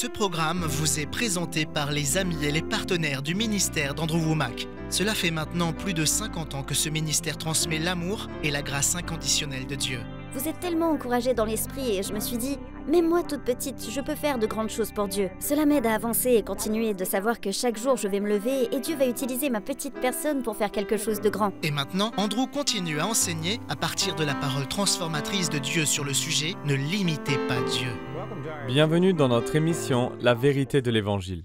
Ce programme vous est présenté par les amis et les partenaires du ministère d'Andrew Womack. Cela fait maintenant plus de 50 ans que ce ministère transmet l'amour et la grâce inconditionnelle de Dieu. Vous êtes tellement encouragé dans l'esprit et je me suis dit, même moi toute petite, je peux faire de grandes choses pour Dieu. Cela m'aide à avancer et continuer de savoir que chaque jour je vais me lever et Dieu va utiliser ma petite personne pour faire quelque chose de grand. Et maintenant, Andrew continue à enseigner à partir de la parole transformatrice de Dieu sur le sujet Ne limitez pas Dieu. Bienvenue dans notre émission La vérité de l'Évangile.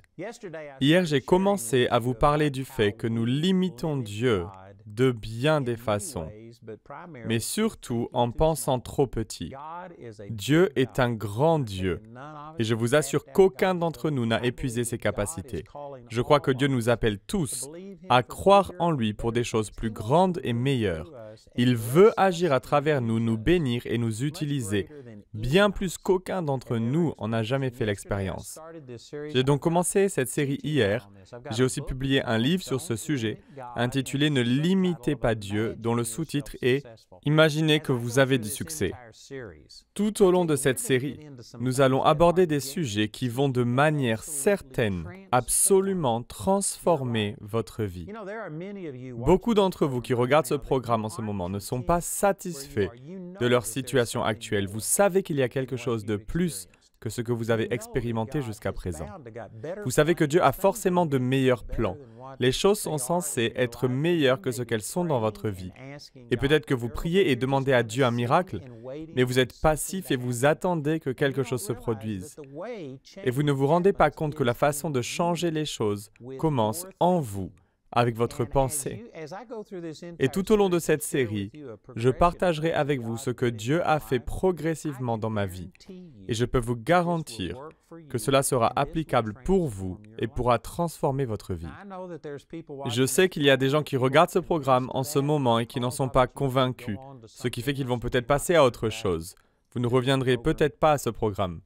Hier, j'ai commencé à vous parler du fait que nous limitons Dieu de bien des façons mais surtout en pensant trop petit. Dieu est un grand Dieu, et je vous assure qu'aucun d'entre nous n'a épuisé ses capacités. Je crois que Dieu nous appelle tous à croire en lui pour des choses plus grandes et meilleures. Il veut agir à travers nous, nous bénir et nous utiliser, bien plus qu'aucun d'entre nous en a jamais fait l'expérience. J'ai donc commencé cette série hier. J'ai aussi publié un livre sur ce sujet, intitulé Ne limitez pas Dieu, dont le sous-titre et Imaginez que vous avez du succès. Tout au long de cette série, nous allons aborder des sujets qui vont de manière certaine absolument transformer votre vie. Beaucoup d'entre vous qui regardent ce programme en ce moment ne sont pas satisfaits de leur situation actuelle. Vous savez qu'il y a quelque chose de plus que ce que vous avez expérimenté jusqu'à présent. Vous savez que Dieu a forcément de meilleurs plans. Les choses sont censées être meilleures que ce qu'elles sont dans votre vie. Et peut-être que vous priez et demandez à Dieu un miracle, mais vous êtes passif et vous attendez que quelque chose se produise. Et vous ne vous rendez pas compte que la façon de changer les choses commence en vous avec votre pensée. Et tout au long de cette série, je partagerai avec vous ce que Dieu a fait progressivement dans ma vie. Et je peux vous garantir que cela sera applicable pour vous et pourra transformer votre vie. Je sais qu'il y a des gens qui regardent ce programme en ce moment et qui n'en sont pas convaincus, ce qui fait qu'ils vont peut-être passer à autre chose. Vous ne reviendrez peut-être pas à ce programme.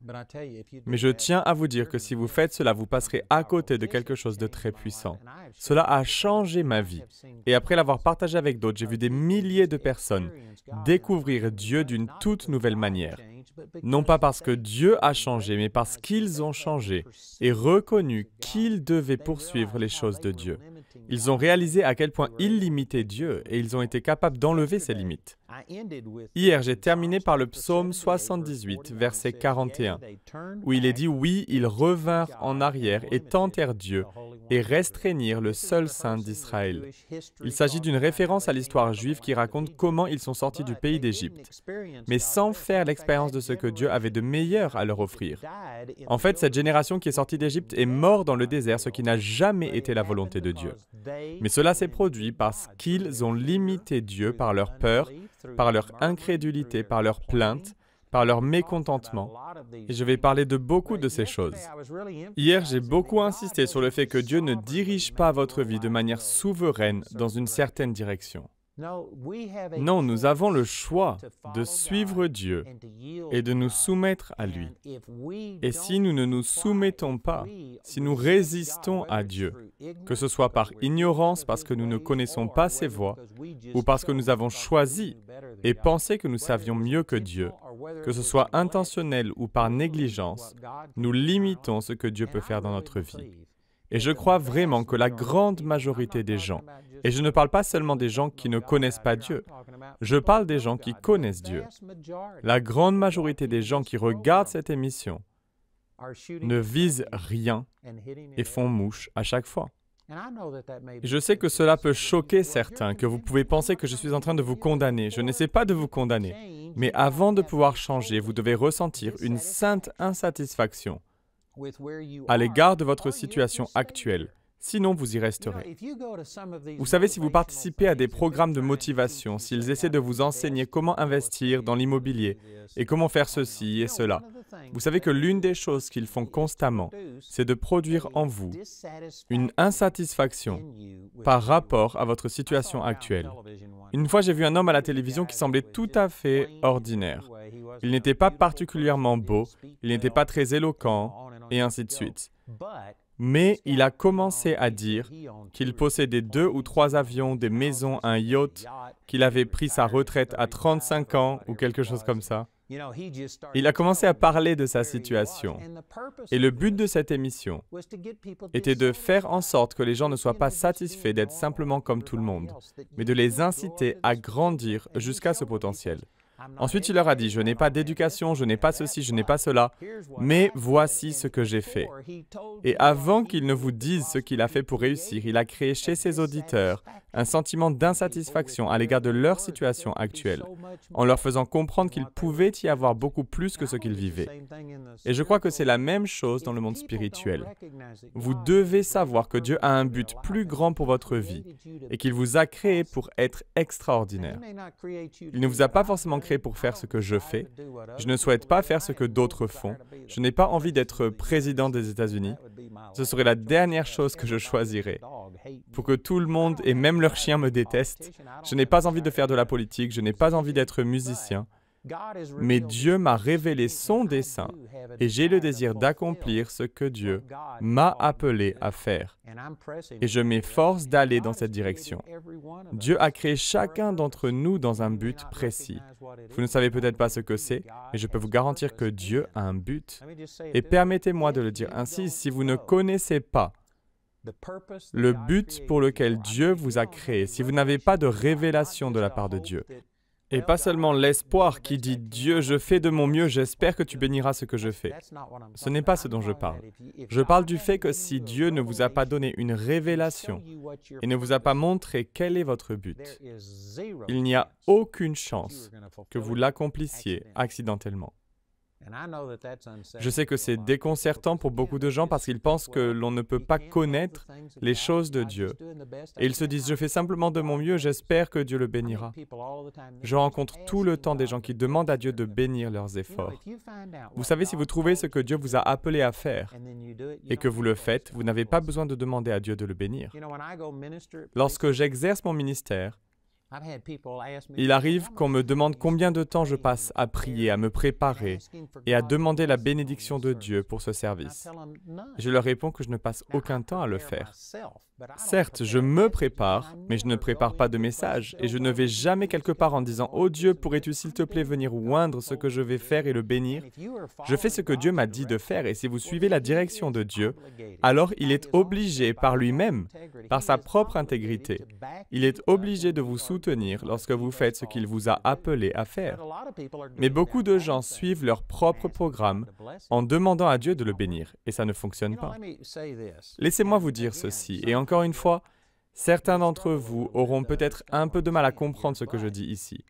Mais je tiens à vous dire que si vous faites cela, vous passerez à côté de quelque chose de très puissant. Cela a changé ma vie. Et après l'avoir partagé avec d'autres, j'ai vu des milliers de personnes découvrir Dieu d'une toute nouvelle manière. Non pas parce que Dieu a changé, mais parce qu'ils ont changé et reconnu qu'ils devaient poursuivre les choses de Dieu. Ils ont réalisé à quel point ils limitaient Dieu et ils ont été capables d'enlever ces limites. Hier, j'ai terminé par le psaume 78, verset 41, où il est dit, Oui, ils revinrent en arrière et tentèrent Dieu et restreignirent le seul saint d'Israël. Il s'agit d'une référence à l'histoire juive qui raconte comment ils sont sortis du pays d'Égypte, mais sans faire l'expérience de ce que Dieu avait de meilleur à leur offrir. En fait, cette génération qui est sortie d'Égypte est morte dans le désert, ce qui n'a jamais été la volonté de Dieu. Mais cela s'est produit parce qu'ils ont limité Dieu par leur peur, par leur incrédulité, par leur plainte, par leur mécontentement. Et je vais parler de beaucoup de ces choses. Hier, j'ai beaucoup insisté sur le fait que Dieu ne dirige pas votre vie de manière souveraine dans une certaine direction. Non, nous avons le choix de suivre Dieu et de nous soumettre à lui. Et si nous ne nous soumettons pas, si nous résistons à Dieu, que ce soit par ignorance parce que nous ne connaissons pas ses voies, ou parce que nous avons choisi et pensé que nous savions mieux que Dieu, que ce soit intentionnel ou par négligence, nous limitons ce que Dieu peut faire dans notre vie. Et je crois vraiment que la grande majorité des gens et je ne parle pas seulement des gens qui ne connaissent pas Dieu. Je parle des gens qui connaissent Dieu. La grande majorité des gens qui regardent cette émission ne visent rien et font mouche à chaque fois. je sais que cela peut choquer certains, que vous pouvez penser que je suis en train de vous condamner. Je n'essaie pas de vous condamner. Mais avant de pouvoir changer, vous devez ressentir une sainte insatisfaction à l'égard de votre situation actuelle. Sinon, vous y resterez. Vous savez, si vous participez à des programmes de motivation, s'ils essaient de vous enseigner comment investir dans l'immobilier et comment faire uh, ceci et cela, vous savez que l'une des choses qu'ils font constamment, c'est de produire en vous une insatisfaction par rapport à votre situation actuelle. Une fois, j'ai vu un homme à la télévision qui semblait tout à fait ordinaire. Il n'était pas particulièrement beau, il n'était pas très éloquent, et ainsi de suite. Mais il a commencé à dire qu'il possédait deux ou trois avions, des maisons, un yacht, qu'il avait pris sa retraite à 35 ans ou quelque chose comme ça. Il a commencé à parler de sa situation. Et le but de cette émission était de faire en sorte que les gens ne soient pas satisfaits d'être simplement comme tout le monde, mais de les inciter à grandir jusqu'à ce potentiel. Ensuite, il leur a dit, je n'ai pas d'éducation, je n'ai pas ceci, je n'ai pas cela, mais voici ce que j'ai fait. Et avant qu'il ne vous dise ce qu'il a fait pour réussir, il a créé chez ses auditeurs un sentiment d'insatisfaction à l'égard de leur situation actuelle, en leur faisant comprendre qu'il pouvait y avoir beaucoup plus que ce qu'ils vivaient. Et je crois que c'est la même chose dans le monde spirituel. Vous devez savoir que Dieu a un but plus grand pour votre vie et qu'il vous a créé pour être extraordinaire. Il ne vous a pas forcément créé pour faire ce que je fais. Je ne souhaite pas faire ce que d'autres font. Je n'ai pas envie d'être président des États-Unis. Ce serait la dernière chose que je choisirais. Pour que tout le monde et même leur chien, me détestent, je n'ai pas envie de faire de la politique, je n'ai pas envie d'être musicien. Mais Dieu m'a révélé son dessein et j'ai le désir d'accomplir ce que Dieu m'a appelé à faire. Et je m'efforce d'aller dans cette direction. Dieu a créé chacun d'entre nous dans un but précis. Vous ne savez peut-être pas ce que c'est, mais je peux vous garantir que Dieu a un but. Et permettez-moi de le dire ainsi, si vous ne connaissez pas le but pour lequel Dieu vous a créé, si vous n'avez pas de révélation de la part de Dieu, et pas seulement l'espoir qui dit Dieu, je fais de mon mieux, j'espère que tu béniras ce que je fais. Ce n'est pas ce dont je parle. Je parle du fait que si Dieu ne vous a pas donné une révélation et ne vous a pas montré quel est votre but, il n'y a aucune chance que vous l'accomplissiez accidentellement. Je sais que c'est déconcertant pour beaucoup de gens parce qu'ils pensent que l'on ne peut pas connaître les choses de Dieu. Et ils se disent, je fais simplement de mon mieux, j'espère que Dieu le bénira. Je rencontre tout le temps des gens qui demandent à Dieu de bénir leurs efforts. Vous savez, si vous trouvez ce que Dieu vous a appelé à faire et que vous le faites, vous n'avez pas besoin de demander à Dieu de le bénir. Lorsque j'exerce mon ministère, il arrive qu'on me demande combien de temps je passe à prier, à me préparer et à demander la bénédiction de Dieu pour ce service. Je leur réponds que je ne passe aucun temps à le faire. Certes, je me prépare, mais je ne prépare pas de message et je ne vais jamais quelque part en disant ⁇ Oh Dieu, pourrais-tu s'il te plaît venir oindre ce que je vais faire et le bénir ?⁇ Je fais ce que Dieu m'a dit de faire et si vous suivez la direction de Dieu, alors il est obligé par lui-même, par sa propre intégrité, il est obligé de vous soutenir lorsque vous faites ce qu'il vous a appelé à faire. Mais beaucoup de gens suivent leur propre programme en demandant à Dieu de le bénir, et ça ne fonctionne pas. Laissez-moi vous dire ceci, et encore une fois, certains d'entre vous auront peut-être un peu de mal à comprendre ce que je dis ici.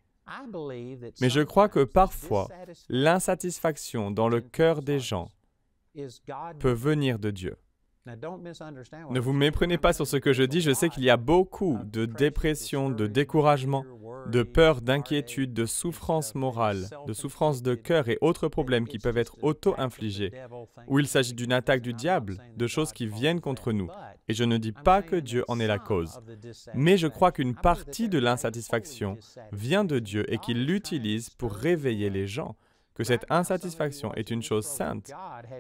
Mais je crois que parfois, l'insatisfaction dans le cœur des gens peut venir de Dieu. Ne vous méprenez pas sur ce que je dis, je sais qu'il y a beaucoup de dépression, de découragement, de peur, d'inquiétude, de souffrance morale, de souffrance de cœur et autres problèmes qui peuvent être auto-infligés, où il s'agit d'une attaque du diable, de choses qui viennent contre nous. Et je ne dis pas que Dieu en est la cause, mais je crois qu'une partie de l'insatisfaction vient de Dieu et qu'il l'utilise pour réveiller les gens que cette insatisfaction est une chose sainte.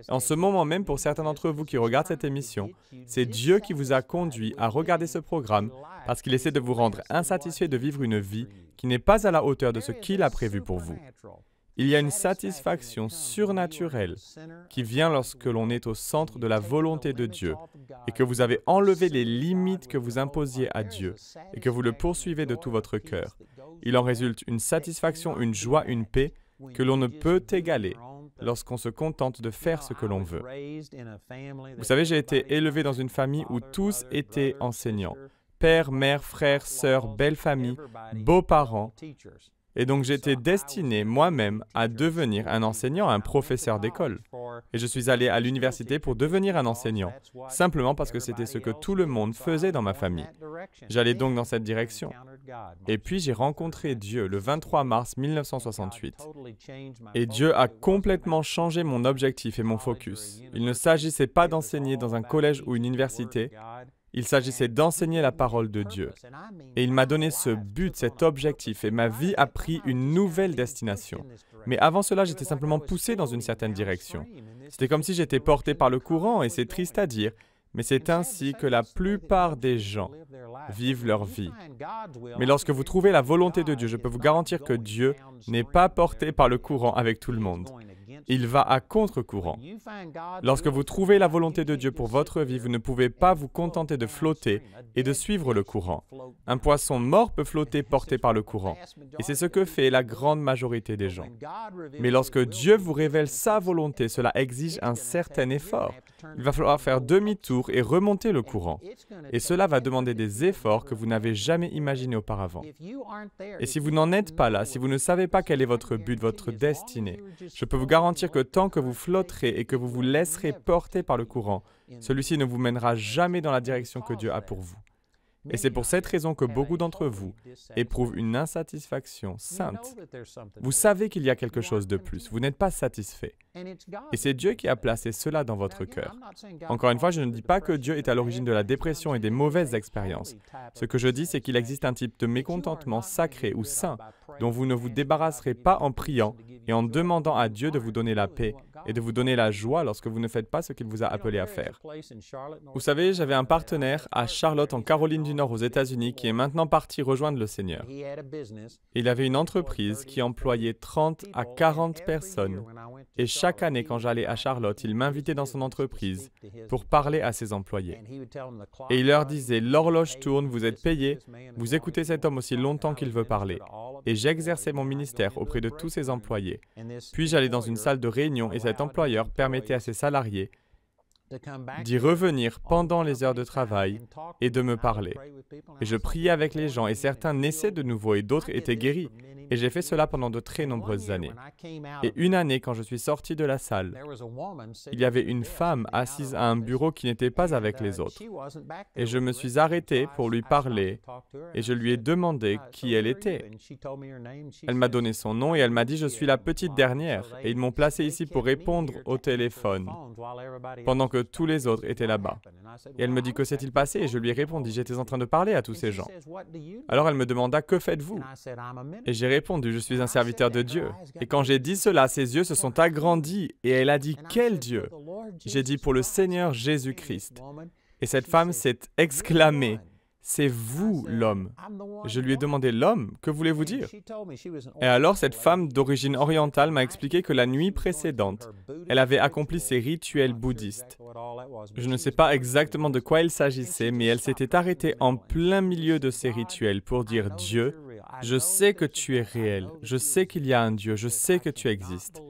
En ce moment même, pour certains d'entre vous qui regardent cette émission, c'est Dieu qui vous a conduit à regarder ce programme parce qu'il essaie de vous rendre insatisfait de vivre une vie qui n'est pas à la hauteur de ce qu'il a prévu pour vous. Il y a une satisfaction surnaturelle qui vient lorsque l'on est au centre de la volonté de Dieu et que vous avez enlevé les limites que vous imposiez à Dieu et que vous le poursuivez de tout votre cœur. Il en résulte une satisfaction, une joie, une paix que l'on ne peut égaler lorsqu'on se contente de faire ce que l'on veut. Vous savez, j'ai été élevé dans une famille où tous étaient enseignants. Père, mère, frère, sœur, belle famille, beaux-parents, et donc j'étais destiné moi-même à devenir un enseignant, un professeur d'école. Et je suis allé à l'université pour devenir un enseignant, simplement parce que c'était ce que tout le monde faisait dans ma famille. J'allais donc dans cette direction. Et puis j'ai rencontré Dieu le 23 mars 1968. Et Dieu a complètement changé mon objectif et mon focus. Il ne s'agissait pas d'enseigner dans un collège ou une université, il s'agissait d'enseigner la parole de Dieu. Et il m'a donné ce but, cet objectif, et ma vie a pris une nouvelle destination. Mais avant cela, j'étais simplement poussé dans une certaine direction. C'était comme si j'étais porté par le courant, et c'est triste à dire, mais c'est ainsi que la plupart des gens vivent leur vie. Mais lorsque vous trouvez la volonté de Dieu, je peux vous garantir que Dieu n'est pas porté par le courant avec tout le monde. Il va à contre-courant. Lorsque vous trouvez la volonté de Dieu pour votre vie, vous ne pouvez pas vous contenter de flotter et de suivre le courant. Un poisson mort peut flotter porté par le courant. Et c'est ce que fait la grande majorité des gens. Mais lorsque Dieu vous révèle sa volonté, cela exige un certain effort. Il va falloir faire demi-tour et remonter le courant. Et cela va demander des efforts que vous n'avez jamais imaginés auparavant. Et si vous n'en êtes pas là, si vous ne savez pas quel est votre but, votre destinée, je peux vous garantir que tant que vous flotterez et que vous vous laisserez porter par le courant, celui-ci ne vous mènera jamais dans la direction que Dieu a pour vous. Et c'est pour cette raison que beaucoup d'entre vous éprouvent une insatisfaction sainte. Vous savez qu'il y a quelque chose de plus, vous n'êtes pas satisfait. Et c'est Dieu qui a placé cela dans votre cœur. Encore une fois, je ne dis pas que Dieu est à l'origine de la dépression et des mauvaises expériences. Ce que je dis, c'est qu'il existe un type de mécontentement sacré ou saint dont vous ne vous débarrasserez pas en priant et en demandant à Dieu de vous donner la paix et de vous donner la joie lorsque vous ne faites pas ce qu'il vous a appelé à faire. Vous savez, j'avais un partenaire à Charlotte en Caroline du Nord aux États-Unis qui est maintenant parti rejoindre le Seigneur. Il avait une entreprise qui employait 30 à 40 personnes et chaque année quand j'allais à Charlotte, il m'invitait dans son entreprise pour parler à ses employés. Et il leur disait, l'horloge tourne, vous êtes payés, vous écoutez cet homme aussi longtemps qu'il veut parler et j'exerçais mon ministère auprès de tous ses employés. Puis j'allais dans une salle de réunion et cet employeur permettait à ses salariés d'y revenir pendant les heures de travail et de me parler. Et je priais avec les gens et certains naissaient de nouveau et d'autres étaient guéris. Et j'ai fait cela pendant de très nombreuses années. Et une année, quand je suis sorti de la salle, il y avait une femme assise à un bureau qui n'était pas avec uh, les autres. Et je me suis arrêté pour lui parler et je lui ai demandé qui elle était. Elle m'a donné son nom et elle m'a dit, je suis la petite dernière. Et ils m'ont placé ici pour répondre au téléphone pendant que tous les autres étaient là-bas. Et elle me dit, que s'est-il passé Et je lui répondis j'étais en train de parler à tous ces gens. Alors elle me demanda, que faites-vous Et j'ai répondu, je suis un serviteur de Dieu. Et quand j'ai dit cela, ses yeux se sont agrandis et elle a dit, quel Dieu J'ai dit, pour le Seigneur Jésus-Christ. Et cette femme s'est exclamée, c'est vous l'homme. Je lui ai demandé l'homme, que voulez-vous dire Et alors cette femme d'origine orientale m'a expliqué que la nuit précédente, elle avait accompli ses rituels bouddhistes. Je ne sais pas exactement de quoi il s'agissait, mais elle s'était arrêtée en plein milieu de ses rituels pour dire Dieu, je sais que tu es réel, je sais qu'il y a un Dieu, je sais que tu existes.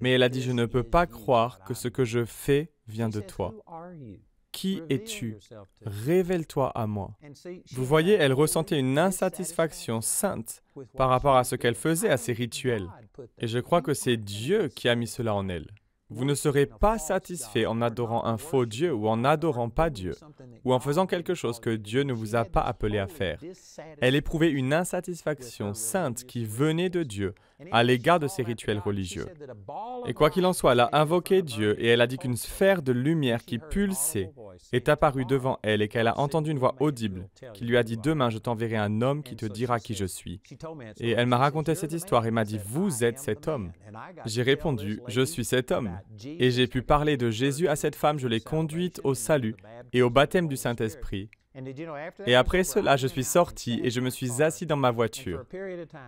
Mais elle a dit, je ne peux pas croire que ce que je fais vient de toi. Qui es-tu Révèle-toi à moi. Vous voyez, elle ressentait une insatisfaction sainte par rapport à ce qu'elle faisait à ses rituels. Et je crois que c'est Dieu qui a mis cela en elle. Vous ne serez pas satisfait en adorant un faux Dieu ou en n'adorant pas Dieu, ou en faisant quelque chose que Dieu ne vous a pas appelé à faire. Elle éprouvait une insatisfaction sainte qui venait de Dieu à l'égard de ses rituels religieux. Et quoi qu'il en soit, elle a invoqué Dieu et elle a dit qu'une sphère de lumière qui pulsait est apparue devant elle et qu'elle a entendu une voix audible qui lui a dit, Demain je t'enverrai un homme qui te dira qui je suis. Et elle m'a raconté cette histoire et m'a dit, Vous êtes cet homme. J'ai répondu, Je suis cet homme. Et j'ai pu parler de Jésus à cette femme, je l'ai conduite au salut et au baptême du Saint-Esprit. Et après cela, je suis sorti et je me suis assis dans ma voiture.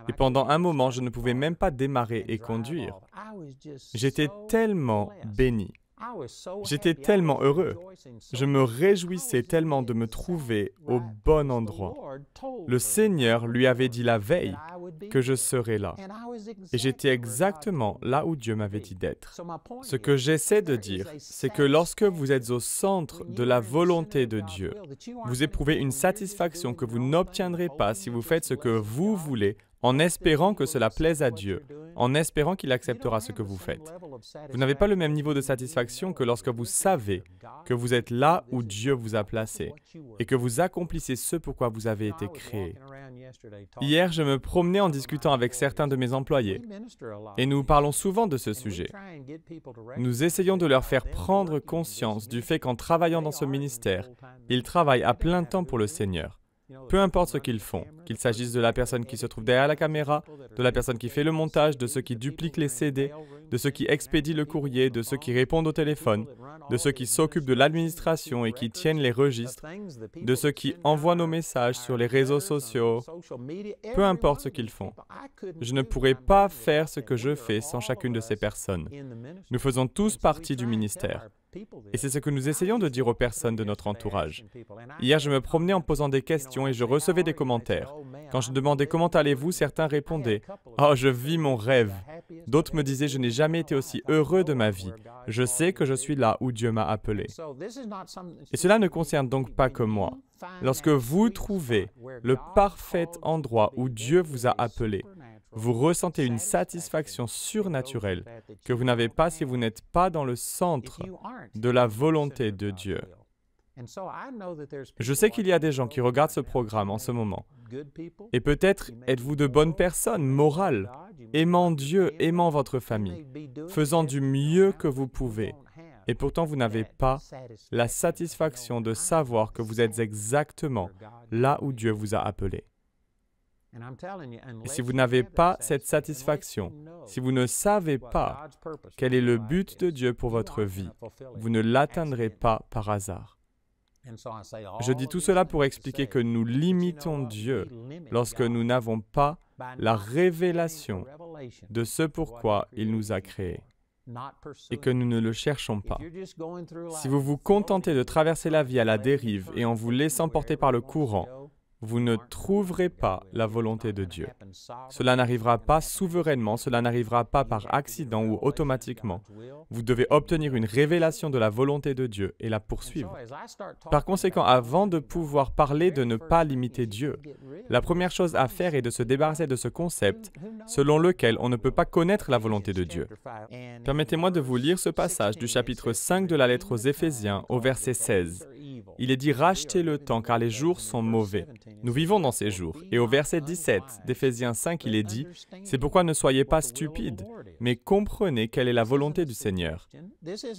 Et pendant un moment, je ne pouvais même pas démarrer et conduire. J'étais tellement béni. J'étais tellement heureux. Je me réjouissais tellement de me trouver au bon endroit. Le Seigneur lui avait dit la veille que je serais là. Et j'étais exactement là où Dieu m'avait dit d'être. Ce que j'essaie de dire, c'est que lorsque vous êtes au centre de la volonté de Dieu, vous éprouvez une satisfaction que vous n'obtiendrez pas si vous faites ce que vous voulez en espérant que cela plaise à Dieu, en espérant qu'il acceptera ce que vous faites. Vous n'avez pas le même niveau de satisfaction que lorsque vous savez que vous êtes là où Dieu vous a placé et que vous accomplissez ce pourquoi vous avez été créé. Hier, je me promenais en discutant avec certains de mes employés et nous parlons souvent de ce sujet. Nous essayons de leur faire prendre conscience du fait qu'en travaillant dans ce ministère, ils travaillent à plein temps pour le Seigneur. Peu importe ce qu'ils font, qu'il s'agisse de la personne qui se trouve derrière la caméra, de la personne qui fait le montage, de ceux qui dupliquent les CD, de ceux qui expédient le courrier, de ceux qui répondent au téléphone, de ceux qui s'occupent de l'administration et qui tiennent les registres, de ceux qui envoient nos messages sur les réseaux sociaux, peu importe ce qu'ils font. Je ne pourrais pas faire ce que je fais sans chacune de ces personnes. Nous faisons tous partie du ministère. Et c'est ce que nous essayons de dire aux personnes de notre entourage. Hier, je me promenais en posant des questions et je recevais des commentaires. Quand je demandais comment allez-vous, certains répondaient ⁇ Oh, je vis mon rêve !⁇ D'autres me disaient ⁇ Je n'ai jamais été aussi heureux de ma vie. Je sais que je suis là où Dieu m'a appelé. Et cela ne concerne donc pas que moi. Lorsque vous trouvez le parfait endroit où Dieu vous a appelé, vous ressentez une satisfaction surnaturelle que vous n'avez pas si vous n'êtes pas dans le centre de la volonté de Dieu. Je sais qu'il y a des gens qui regardent ce programme en ce moment. Et peut-être êtes-vous de bonnes personnes, morales, aimant Dieu, aimant votre famille, faisant du mieux que vous pouvez. Et pourtant, vous n'avez pas la satisfaction de savoir que vous êtes exactement là où Dieu vous a appelé. Et si vous n'avez pas cette satisfaction, si vous ne savez pas quel est le but de Dieu pour votre vie, vous ne l'atteindrez pas par hasard. Je dis tout cela pour expliquer que nous limitons Dieu lorsque nous n'avons pas la révélation de ce pourquoi il nous a créés et que nous ne le cherchons pas. Si vous vous contentez de traverser la vie à la dérive et en vous laissant porter par le courant, vous ne trouverez pas la volonté de Dieu. Cela n'arrivera pas souverainement, cela n'arrivera pas par accident ou automatiquement. Vous devez obtenir une révélation de la volonté de Dieu et la poursuivre. Par conséquent, avant de pouvoir parler de ne pas limiter Dieu, la première chose à faire est de se débarrasser de ce concept selon lequel on ne peut pas connaître la volonté de Dieu. Permettez-moi de vous lire ce passage du chapitre 5 de la lettre aux Éphésiens au verset 16. Il est dit rachetez le temps car les jours sont mauvais. Nous vivons dans ces jours. Et au verset 17 d'Éphésiens 5, il est dit C'est pourquoi ne soyez pas stupides, mais comprenez quelle est la volonté du Seigneur.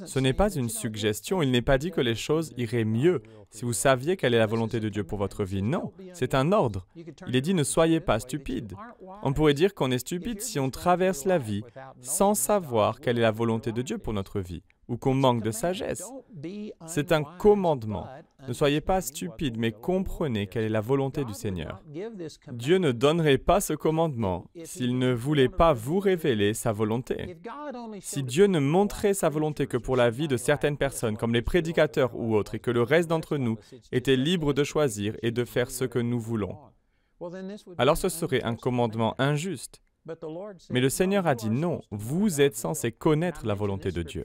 Ce n'est pas une suggestion, il n'est pas dit que les choses iraient mieux si vous saviez quelle est la volonté de Dieu pour votre vie. Non, c'est un ordre. Il est dit ne soyez pas stupides. On pourrait dire qu'on est stupide si on traverse la vie sans savoir quelle est la volonté de Dieu pour notre vie ou qu'on manque de sagesse. C'est un commandement. Ne soyez pas stupides, mais comprenez quelle est la volonté du Seigneur. Dieu ne donnerait pas ce commandement s'il ne voulait pas vous révéler sa volonté. Si Dieu ne montrait sa volonté que pour la vie de certaines personnes, comme les prédicateurs ou autres, et que le reste d'entre nous était libre de choisir et de faire ce que nous voulons, alors ce serait un commandement injuste. Mais le Seigneur a dit non, vous êtes censé connaître la volonté de Dieu.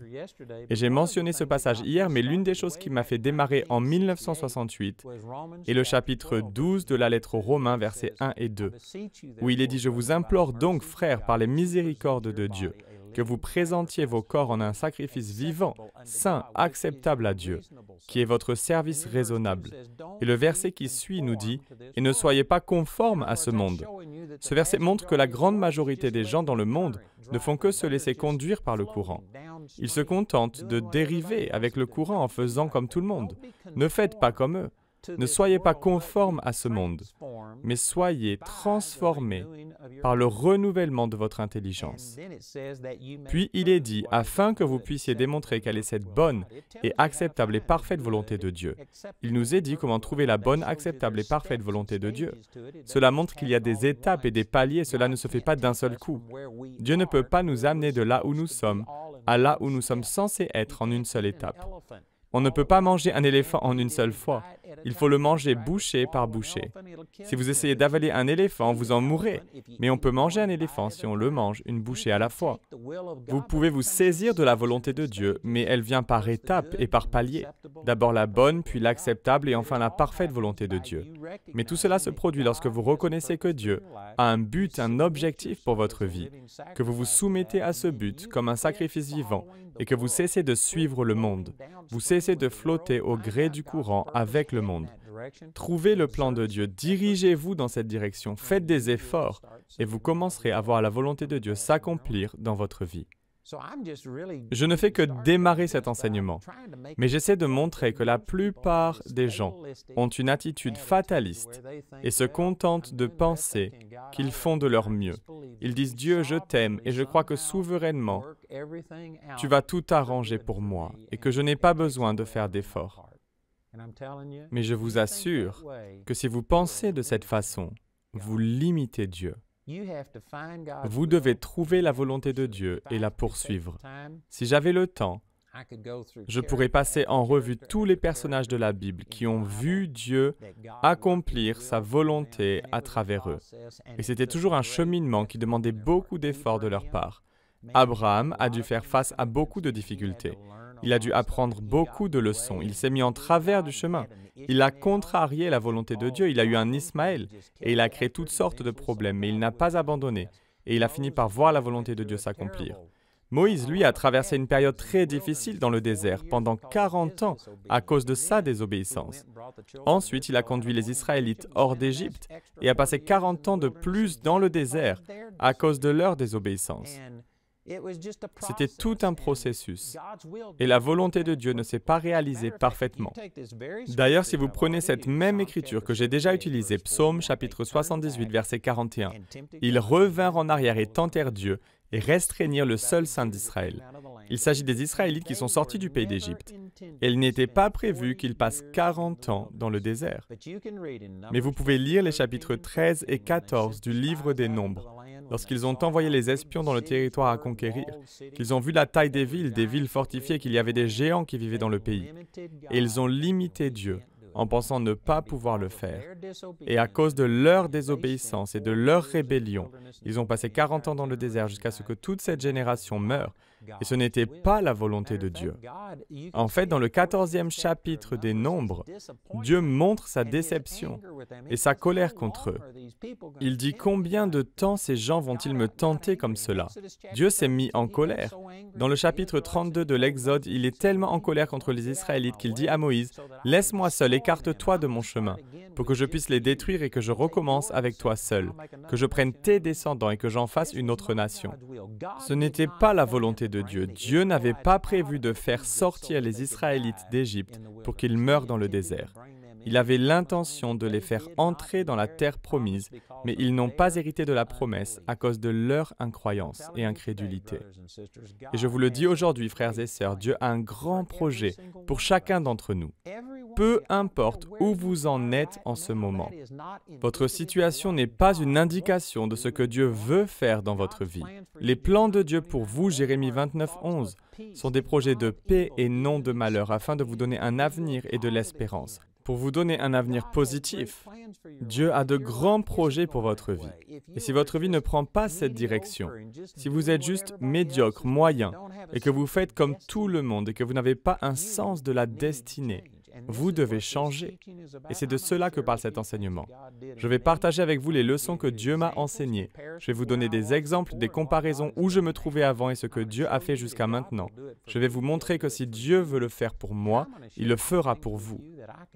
Et j'ai mentionné ce passage hier, mais l'une des choses qui m'a fait démarrer en 1968 est le chapitre 12 de la lettre aux Romains, versets 1 et 2, où il est dit, Je vous implore donc, frères, par les miséricordes de Dieu, que vous présentiez vos corps en un sacrifice vivant, saint, acceptable à Dieu, qui est votre service raisonnable. Et le verset qui suit nous dit, Et ne soyez pas conformes à ce monde. Ce verset montre que la grande majorité des gens dans le monde ne font que se laisser conduire par le courant. Ils se contentent de dériver avec le courant en faisant comme tout le monde. Ne faites pas comme eux. Ne soyez pas conformes à ce monde, mais soyez transformés par le renouvellement de votre intelligence. Puis il est dit, afin que vous puissiez démontrer quelle est cette bonne et acceptable et parfaite volonté de Dieu. Il nous est dit comment trouver la bonne, acceptable et parfaite volonté de Dieu. Cela montre qu'il y a des étapes et des paliers, cela ne se fait pas d'un seul coup. Dieu ne peut pas nous amener de là où nous sommes à là où nous sommes censés être en une seule étape. On ne peut pas manger un éléphant en une seule fois. Il faut le manger bouchée par bouchée. Si vous essayez d'avaler un éléphant, vous en mourrez. Mais on peut manger un éléphant si on le mange une bouchée à la fois. Vous pouvez vous saisir de la volonté de Dieu, mais elle vient par étapes et par paliers. D'abord la bonne, puis l'acceptable et enfin la parfaite volonté de Dieu. Mais tout cela se produit lorsque vous reconnaissez que Dieu a un but, un objectif pour votre vie, que vous vous soumettez à ce but comme un sacrifice vivant et que vous cessez de suivre le monde. Vous cessez de flotter au gré du courant avec le monde. Trouvez le plan de Dieu, dirigez-vous dans cette direction, faites des efforts et vous commencerez à voir la volonté de Dieu s'accomplir dans votre vie. Je ne fais que démarrer cet enseignement, mais j'essaie de montrer que la plupart des gens ont une attitude fataliste et se contentent de penser qu'ils font de leur mieux. Ils disent Dieu, je t'aime et je crois que souverainement, tu vas tout arranger pour moi et que je n'ai pas besoin de faire d'efforts. Mais je vous assure que si vous pensez de cette façon, vous limitez Dieu. Vous devez trouver la volonté de Dieu et la poursuivre. Si j'avais le temps, je pourrais passer en revue tous les personnages de la Bible qui ont vu Dieu accomplir sa volonté à travers eux. Et c'était toujours un cheminement qui demandait beaucoup d'efforts de leur part. Abraham a dû faire face à beaucoup de difficultés. Il a dû apprendre beaucoup de leçons. Il s'est mis en travers du chemin. Il a contrarié la volonté de Dieu, il a eu un Ismaël, et il a créé toutes sortes de problèmes, mais il n'a pas abandonné, et il a fini par voir la volonté de Dieu s'accomplir. Moïse, lui, a traversé une période très difficile dans le désert pendant 40 ans à cause de sa désobéissance. Ensuite, il a conduit les Israélites hors d'Égypte et a passé 40 ans de plus dans le désert à cause de leur désobéissance. C'était tout un processus, et la volonté de Dieu ne s'est pas réalisée parfaitement. D'ailleurs, si vous prenez cette même écriture que j'ai déjà utilisée, Psaume chapitre 78, verset 41, ils revinrent en arrière et tentèrent Dieu et restreignirent le seul saint d'Israël. Il s'agit des Israélites qui sont sortis du pays d'Égypte. Il n'était pas prévu qu'ils passent 40 ans dans le désert. Mais vous pouvez lire les chapitres 13 et 14 du livre des Nombres lorsqu'ils ont envoyé les espions dans le territoire à conquérir, qu'ils ont vu la taille des villes, des villes fortifiées, qu'il y avait des géants qui vivaient dans le pays. Et ils ont limité Dieu en pensant ne pas pouvoir le faire. Et à cause de leur désobéissance et de leur rébellion, ils ont passé 40 ans dans le désert jusqu'à ce que toute cette génération meure et ce n'était pas la volonté de Dieu. En fait, dans le 14e chapitre des Nombres, Dieu montre sa déception et sa colère contre eux. Il dit combien de temps ces gens vont-ils me tenter comme cela Dieu s'est mis en colère. Dans le chapitre 32 de l'Exode, il est tellement en colère contre les Israélites qu'il dit à Moïse, Laisse-moi seul, écarte-toi de mon chemin, pour que je puisse les détruire et que je recommence avec toi seul, que je prenne tes descendants et que j'en fasse une autre nation. Ce n'était pas la volonté de Dieu n'avait pas prévu de faire sortir les Israélites d'Égypte pour qu'ils meurent dans le désert. Il avait l'intention de les faire entrer dans la terre promise, mais ils n'ont pas hérité de la promesse à cause de leur incroyance et incrédulité. Et je vous le dis aujourd'hui, frères et sœurs, Dieu a un grand projet pour chacun d'entre nous. Peu importe où vous en êtes en ce moment, votre situation n'est pas une indication de ce que Dieu veut faire dans votre vie. Les plans de Dieu pour vous, Jérémie 29, 11, sont des projets de paix et non de malheur afin de vous donner un avenir et de l'espérance pour vous donner un avenir positif. Dieu a de grands projets pour votre vie. Et si votre vie ne prend pas cette direction, si vous êtes juste médiocre, moyen, et que vous faites comme tout le monde et que vous n'avez pas un sens de la destinée, vous devez changer. Et c'est de cela que parle cet enseignement. Je vais partager avec vous les leçons que Dieu m'a enseignées. Je vais vous donner des exemples, des comparaisons où je me trouvais avant et ce que Dieu a fait jusqu'à maintenant. Je vais vous montrer que si Dieu veut le faire pour moi, il le fera pour vous.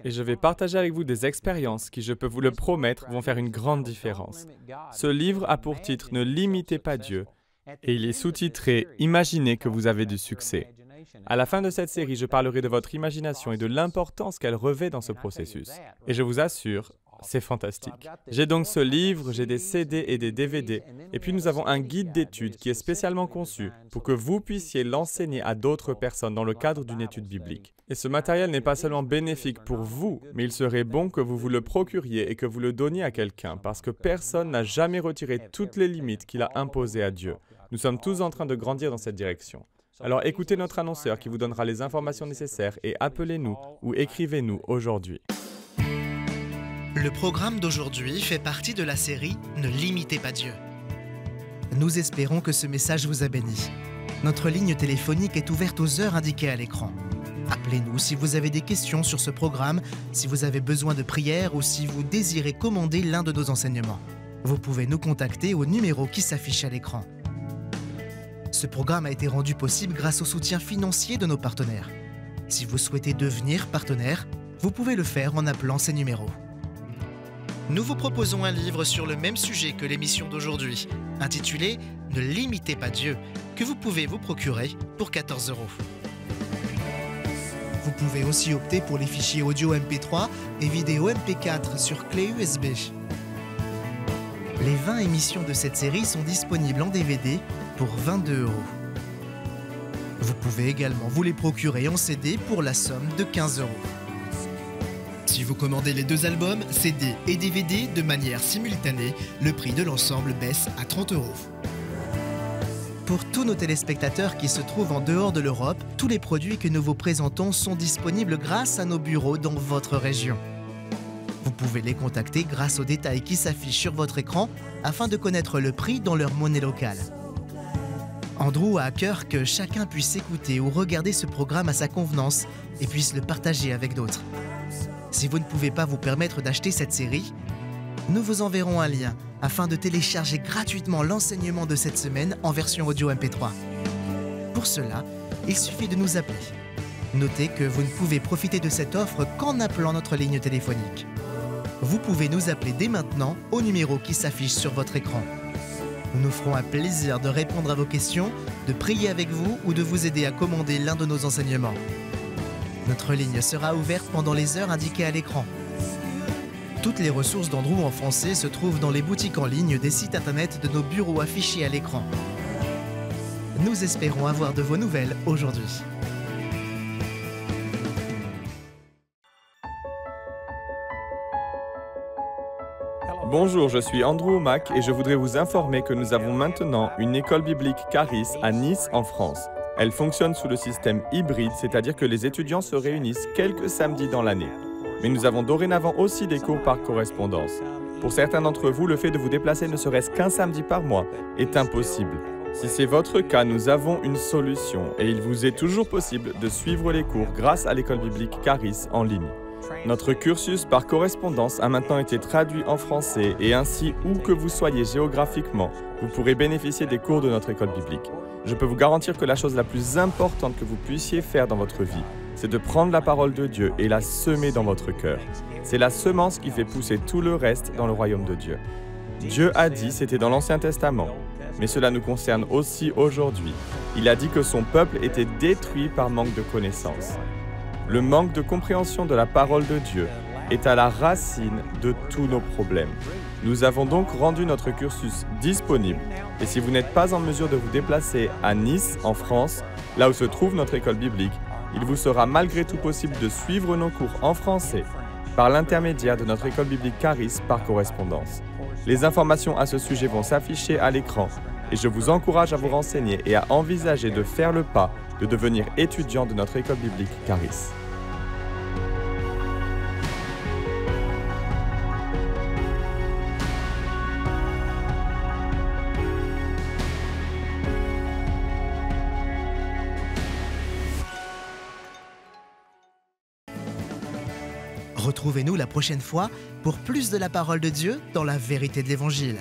Et je vais partager avec vous des expériences qui, je peux vous le promettre, vont faire une grande différence. Ce livre a pour titre Ne limitez pas Dieu et il est sous-titré Imaginez que vous avez du succès. À la fin de cette série, je parlerai de votre imagination et de l'importance qu'elle revêt dans ce processus. Et je vous assure, c'est fantastique. J'ai donc ce livre, j'ai des CD et des DVD, et puis nous avons un guide d'études qui est spécialement conçu pour que vous puissiez l'enseigner à d'autres personnes dans le cadre d'une étude biblique. Et ce matériel n'est pas seulement bénéfique pour vous, mais il serait bon que vous vous le procuriez et que vous le donniez à quelqu'un, parce que personne n'a jamais retiré toutes les limites qu'il a imposées à Dieu. Nous sommes tous en train de grandir dans cette direction. Alors écoutez notre annonceur qui vous donnera les informations nécessaires et appelez-nous ou écrivez-nous aujourd'hui. Le programme d'aujourd'hui fait partie de la série Ne limitez pas Dieu. Nous espérons que ce message vous a béni. Notre ligne téléphonique est ouverte aux heures indiquées à l'écran. Appelez-nous si vous avez des questions sur ce programme, si vous avez besoin de prières ou si vous désirez commander l'un de nos enseignements. Vous pouvez nous contacter au numéro qui s'affiche à l'écran. Ce programme a été rendu possible grâce au soutien financier de nos partenaires. Si vous souhaitez devenir partenaire, vous pouvez le faire en appelant ces numéros. Nous vous proposons un livre sur le même sujet que l'émission d'aujourd'hui, intitulé Ne limitez pas Dieu, que vous pouvez vous procurer pour 14 euros. Vous pouvez aussi opter pour les fichiers audio MP3 et vidéo MP4 sur clé USB. Les 20 émissions de cette série sont disponibles en DVD pour 22 euros. Vous pouvez également vous les procurer en CD pour la somme de 15 euros. Si vous commandez les deux albums, CD et DVD, de manière simultanée, le prix de l'ensemble baisse à 30 euros. Pour tous nos téléspectateurs qui se trouvent en dehors de l'Europe, tous les produits que nous vous présentons sont disponibles grâce à nos bureaux dans votre région. Vous pouvez les contacter grâce aux détails qui s'affichent sur votre écran afin de connaître le prix dans leur monnaie locale. Andrew a à cœur que chacun puisse écouter ou regarder ce programme à sa convenance et puisse le partager avec d'autres. Si vous ne pouvez pas vous permettre d'acheter cette série, nous vous enverrons un lien afin de télécharger gratuitement l'enseignement de cette semaine en version audio MP3. Pour cela, il suffit de nous appeler. Notez que vous ne pouvez profiter de cette offre qu'en appelant notre ligne téléphonique. Vous pouvez nous appeler dès maintenant au numéro qui s'affiche sur votre écran. Nous nous ferons un plaisir de répondre à vos questions, de prier avec vous ou de vous aider à commander l'un de nos enseignements. Notre ligne sera ouverte pendant les heures indiquées à l'écran. Toutes les ressources d'Andrew en français se trouvent dans les boutiques en ligne des sites internet de nos bureaux affichés à l'écran. Nous espérons avoir de vos nouvelles aujourd'hui. Bonjour, je suis Andrew Mac et je voudrais vous informer que nous avons maintenant une école biblique Caris à Nice en France. Elle fonctionne sous le système hybride, c'est-à-dire que les étudiants se réunissent quelques samedis dans l'année. Mais nous avons dorénavant aussi des cours par correspondance. Pour certains d'entre vous, le fait de vous déplacer ne serait-ce qu'un samedi par mois est impossible. Si c'est votre cas, nous avons une solution et il vous est toujours possible de suivre les cours grâce à l'école biblique Caris en ligne. Notre cursus par correspondance a maintenant été traduit en français et ainsi, où que vous soyez géographiquement, vous pourrez bénéficier des cours de notre école biblique. Je peux vous garantir que la chose la plus importante que vous puissiez faire dans votre vie, c'est de prendre la parole de Dieu et la semer dans votre cœur. C'est la semence qui fait pousser tout le reste dans le royaume de Dieu. Dieu a dit, c'était dans l'Ancien Testament, mais cela nous concerne aussi aujourd'hui. Il a dit que son peuple était détruit par manque de connaissances. Le manque de compréhension de la parole de Dieu est à la racine de tous nos problèmes. Nous avons donc rendu notre cursus disponible et si vous n'êtes pas en mesure de vous déplacer à Nice, en France, là où se trouve notre école biblique, il vous sera malgré tout possible de suivre nos cours en français par l'intermédiaire de notre école biblique Caris par correspondance. Les informations à ce sujet vont s'afficher à l'écran et je vous encourage à vous renseigner et à envisager de faire le pas de devenir étudiant de notre école biblique Caris. Retrouvez-nous la prochaine fois pour plus de la parole de Dieu dans la vérité de l'Évangile.